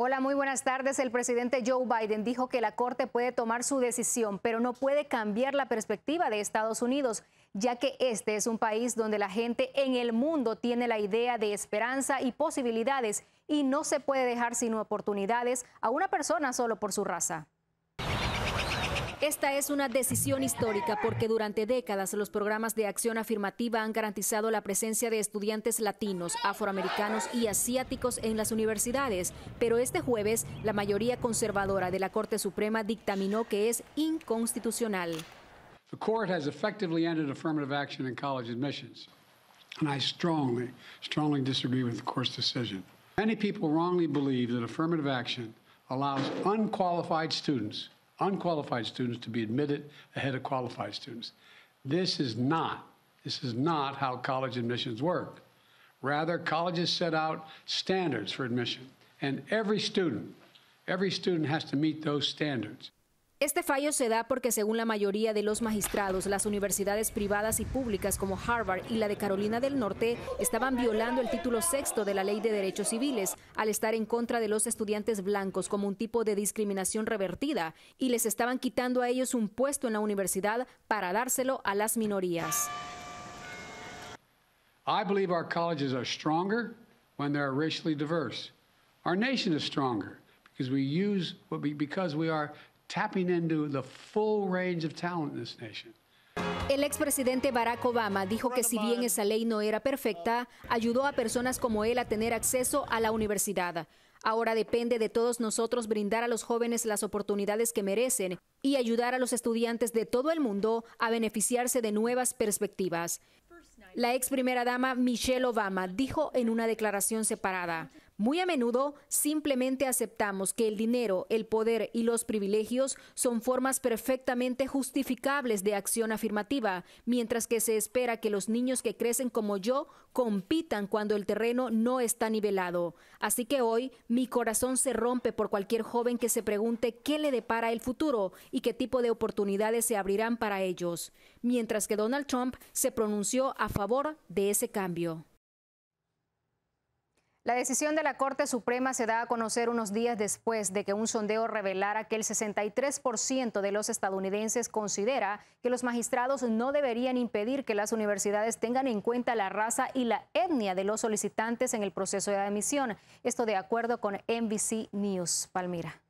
Hola, muy buenas tardes. El presidente Joe Biden dijo que la Corte puede tomar su decisión, pero no puede cambiar la perspectiva de Estados Unidos, ya que este es un país donde la gente en el mundo tiene la idea de esperanza y posibilidades y no se puede dejar sin oportunidades a una persona solo por su raza. Esta es una decisión histórica porque durante décadas los programas de acción afirmativa han garantizado la presencia de estudiantes latinos, afroamericanos y asiáticos en las universidades, pero este jueves la mayoría conservadora de la Corte Suprema dictaminó que es inconstitucional. The court has effectively ended affirmative action in college admissions, and I strongly, strongly disagree with the court's decision. Many people wrongly believe that affirmative action allows unqualified students unqualified students to be admitted ahead of qualified students. This is not this is not how college admissions work. Rather, colleges set out standards for admission, and every student every student has to meet those standards. Este fallo se da porque según la mayoría de los magistrados, las universidades privadas y públicas como Harvard y la de Carolina del Norte estaban violando el título sexto de la Ley de Derechos Civiles al estar en contra de los estudiantes blancos como un tipo de discriminación revertida y les estaban quitando a ellos un puesto en la universidad para dárselo a las minorías. our nation is stronger because we use tapping into the El expresidente Barack Obama dijo que si bien esa ley no era perfecta, ayudó a personas como él a tener acceso a la universidad. Ahora depende de todos nosotros brindar a los jóvenes las oportunidades que merecen y ayudar a los estudiantes de todo el mundo a beneficiarse de nuevas perspectivas. La ex primera dama Michelle Obama dijo en una declaración separada, muy a menudo simplemente aceptamos que el dinero, el poder y los privilegios son formas perfectamente justificables de acción afirmativa, mientras que se espera que los niños que crecen como yo compitan cuando el terreno no está nivelado. Así que hoy mi corazón se rompe por cualquier joven que se pregunte qué le depara el futuro y qué tipo de oportunidades se abrirán para ellos, mientras que Donald Trump se pronunció a favor de ese cambio. La decisión de la Corte Suprema se da a conocer unos días después de que un sondeo revelara que el 63% de los estadounidenses considera que los magistrados no deberían impedir que las universidades tengan en cuenta la raza y la etnia de los solicitantes en el proceso de admisión. Esto de acuerdo con NBC News. Palmira.